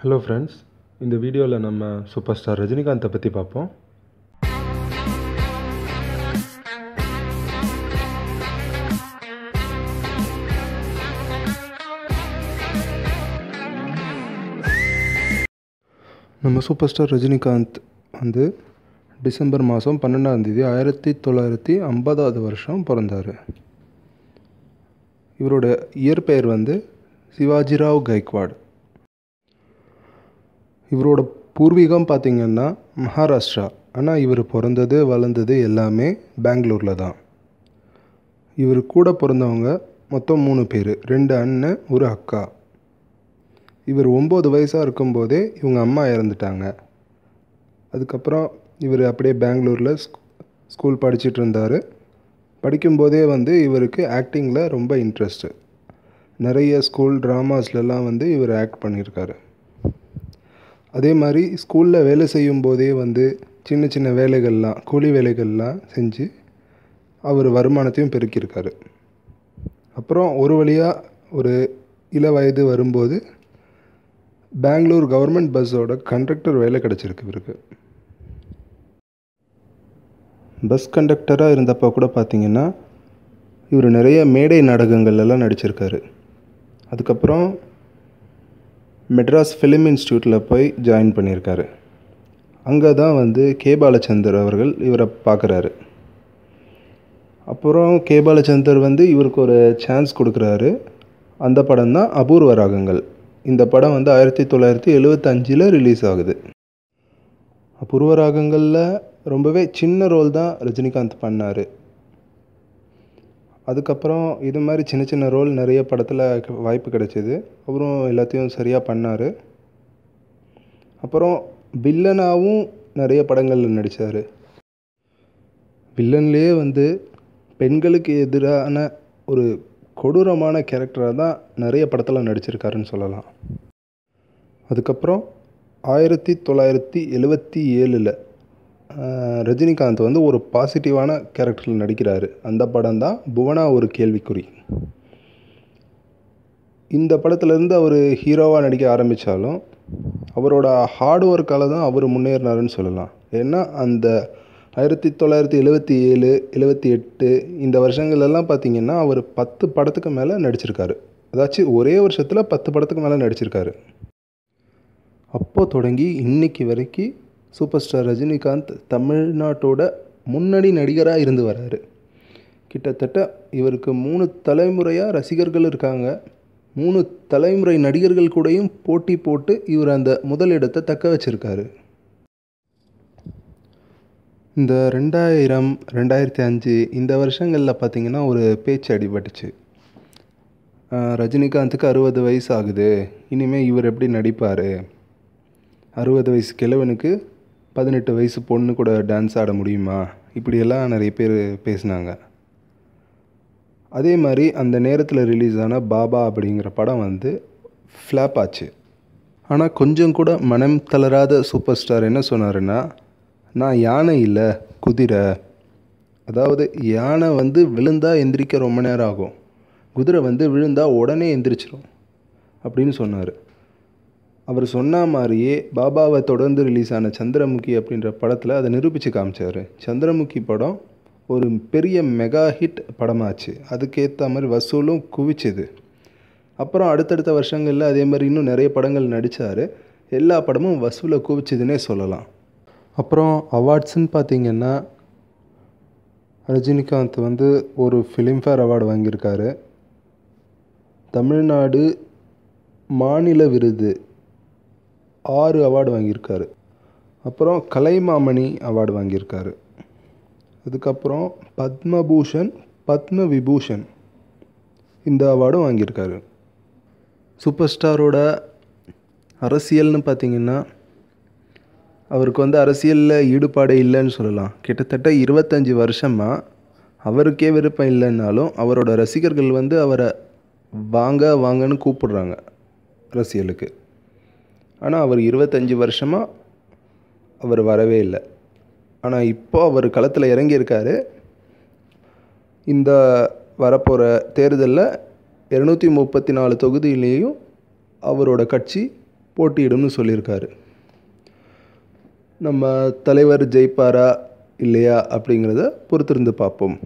hello friends இந்த வீடியோவில் நம்ம சூப்பர் ஸ்டார் ரஜினிகாந்தை பற்றி பார்ப்போம் நம்ம சூப்பர் ஸ்டார் ரஜினிகாந்த் வந்து டிசம்பர் மாதம் பன்னெண்டாந்தேதி ஆயிரத்தி தொள்ளாயிரத்தி ஐம்பதாவது வருஷம் பிறந்தார் இவரோட இயற்பெயர் வந்து சிவாஜிராவ் கைக்வாட் இவரோட பூர்வீகம் பார்த்திங்கன்னா மஹாராஷ்ட்ரா ஆனால் இவர் பிறந்தது வளர்ந்தது எல்லாமே பெங்களூரில் தான் இவர் கூட பிறந்தவங்க மொத்தம் மூணு பேர் ரெண்டு அண்ணன் ஒரு அக்கா இவர் ஒம்பது வயசாக இருக்கும்போதே இவங்க அம்மா இறந்துட்டாங்க அதுக்கப்புறம் இவர் அப்படியே பெங்களூரில் ஸ்கூல் படிச்சுட்டு இருந்தார் படிக்கும்போதே வந்து இவருக்கு ஆக்டிங்கில் ரொம்ப இன்ட்ரெஸ்ட்டு நிறைய ஸ்கூல் ட்ராமாஸ்லலாம் வந்து இவர் ஆக்ட் பண்ணியிருக்காரு அதே மாதிரி ஸ்கூலில் வேலை செய்யும் போதே வந்து சின்ன சின்ன வேலைகள்லாம் கூலி வேலைகள்லாம் செஞ்சு அவர் வருமானத்தையும் பெருக்கியிருக்காரு அப்புறம் ஒரு வழியாக ஒரு இள வயது வரும்போது பெங்களூர் கவர்மெண்ட் பஸ்ஸோட கண்டக்டர் வேலை கிடச்சிருக்கு இவருக்கு பஸ் கண்டக்டராக இருந்தப்போ கூட பார்த்திங்கன்னா இவர் நிறைய மேடை நாடகங்கள்லாம் நடிச்சிருக்காரு அதுக்கப்புறம் மெட்ராஸ் ஃபிலிம் இன்ஸ்டியூட்டில் போய் ஜாயின் பண்ணியிருக்காரு அங்கே தான் வந்து கே பாலச்சந்தர் அவர்கள் இவரை பார்க்குறாரு அப்புறம் கே பாலச்சந்தர் வந்து இவருக்கு ஒரு சான்ஸ் கொடுக்குறாரு அந்த படம் தான் அபூர்வ ராகங்கள் இந்த படம் வந்து ஆயிரத்தி தொள்ளாயிரத்தி எழுவத்தஞ்சில் ரிலீஸ் ஆகுது அபூர்வ ராகங்களில் ரொம்பவே சின்ன ரோல் தான் ரஜினிகாந்த் பண்ணார் அதுக்கப்புறம் இது மாதிரி சின்ன சின்ன ரோல் நிறைய படத்தில் வாய்ப்பு கிடைச்சிது அப்புறம் எல்லாத்தையும் சரியாக பண்ணார் அப்புறம் வில்லனாகவும் நிறைய படங்களில் நடித்தார் வில்லன்லேயே வந்து பெண்களுக்கு எதிரான ஒரு கொடூரமான கேரக்டராக தான் நிறைய படத்தில் நடிச்சிருக்காருன்னு சொல்லலாம் அதுக்கப்புறம் ஆயிரத்தி தொள்ளாயிரத்தி எழுவத்தி ஏழில் ரஜினிகாந்த் வந்து ஒரு பாசிட்டிவான கேரக்டரில் நடிக்கிறார் அந்த படம் தான் புவனா ஒரு கேள்விக்குறி இந்த படத்துலேருந்து அவர் ஹீரோவாக நடிக்க ஆரம்பித்தாலும் அவரோட ஹார்ட் ஒர்க்கால் தான் அவர் முன்னேறினாருன்னு சொல்லலாம் ஏன்னா அந்த ஆயிரத்தி தொள்ளாயிரத்தி எழுபத்தி ஏழு எழுபத்தி எட்டு இந்த வருஷங்கள்லாம் பார்த்திங்கன்னா அவர் பத்து படத்துக்கு மேலே நடிச்சிருக்காரு அதாச்சும் ஒரே வருஷத்தில் பத்து படத்துக்கு மேலே நடிச்சிருக்காரு அப்போது தொடங்கி இன்றைக்கி வரைக்கும் சூப்பர் ஸ்டார் ரஜினிகாந்த் தமிழ்நாட்டோட முன்னணி நடிகராக இருந்து வர்றாரு கிட்டத்தட்ட இவருக்கு மூணு தலைமுறையாக ரசிகர்கள் இருக்காங்க மூணு தலைமுறை நடிகர்கள் கூடயும் போட்டி போட்டு இவர் அந்த முதலிடத்தை தக்க வச்சுருக்காரு இந்த ரெண்டாயிரம் ரெண்டாயிரத்தி அஞ்சு இந்த வருஷங்களில் பார்த்திங்கன்னா ஒரு பேச்சு அடிபட்டுச்சு ரஜினிகாந்துக்கு அறுபது வயசு ஆகுது இனிமேல் இவர் எப்படி நடிப்பார் அறுபது வயசு கிழவனுக்கு பதினெட்டு வயசு பொண்ணு கூட டான்ஸ் ஆட முடியுமா இப்படியெல்லாம் நிறைய பேர் பேசினாங்க அதே மாதிரி அந்த நேரத்தில் ரிலீஸ் ஆன பாபா அப்படிங்கிற படம் வந்து ஃப்ளாப் ஆச்சு ஆனால் கொஞ்சம் கூட மனம் தளராத சூப்பர் ஸ்டார் என்ன சொன்னாருன்னா நான் யானை இல்லை குதிரை அதாவது யானை வந்து விழுந்தால் எந்திரிக்க ரொம்ப நேரம் ஆகும் குதிரை வந்து விழுந்தால் உடனே எந்திரிச்சிடும் அப்படின்னு சொன்னார் அவர் சொன்ன மாதிரியே பாபாவை தொடர்ந்து ரிலீஸ் ஆன சந்திரமுகி அப்படின்ற படத்தில் அதை நிரூபித்து காமிச்சார் சந்திரமுகி படம் ஒரு பெரிய மெகா ஹிட் படமாச்சு அதுக்கேற்ற மாதிரி வசூலும் குவிச்சுது அப்புறம் அடுத்தடுத்த வருஷங்களில் அதே மாதிரி இன்னும் நிறைய படங்கள் நடித்தார் எல்லா படமும் வசூலை குவிச்சுதுன்னே சொல்லலாம் அப்புறம் அவார்ட்ஸுன்னு பார்த்திங்கன்னா ரஜினிகாந்த் வந்து ஒரு ஃபிலிம்ஃபேர் அவார்டு வாங்கியிருக்காரு தமிழ்நாடு மாநில விருது ஆறு அவார்டு வாங்கியிருக்காரு அப்புறம் கலைமாமணி அவார்டு வாங்கியிருக்காரு அதுக்கப்புறம் பத்மபூஷன் பத்ம விபூஷன் இந்த அவார்டும் வாங்கியிருக்காரு சூப்பர் ஸ்டாரோட அரசியல்னு பார்த்திங்கன்னா அவருக்கு வந்து அரசியலில் ஈடுபாடு இல்லைன்னு சொல்லலாம் கிட்டத்தட்ட இருபத்தஞ்சி வருஷமாக அவருக்கே விருப்பம் இல்லைன்னாலும் அவரோட ரசிகர்கள் வந்து அவரை வாங்க வாங்கன்னு கூப்பிடுறாங்க அரசியலுக்கு ஆனால் அவர் இருபத்தஞ்சி வருஷமாக அவர் வரவே இல்லை ஆனால் இப்போ அவர் களத்தில் இறங்கியிருக்காரு இந்த வரப்போகிற தேர்தலில் இரநூத்தி முப்பத்தி நாலு தொகுதியிலேயும் அவரோட கட்சி போட்டியிடும்னு சொல்லியிருக்காரு நம்ம தலைவர் ஜெயிப்பாரா இல்லையா அப்படிங்கிறத பொறுத்திருந்து பார்ப்போம்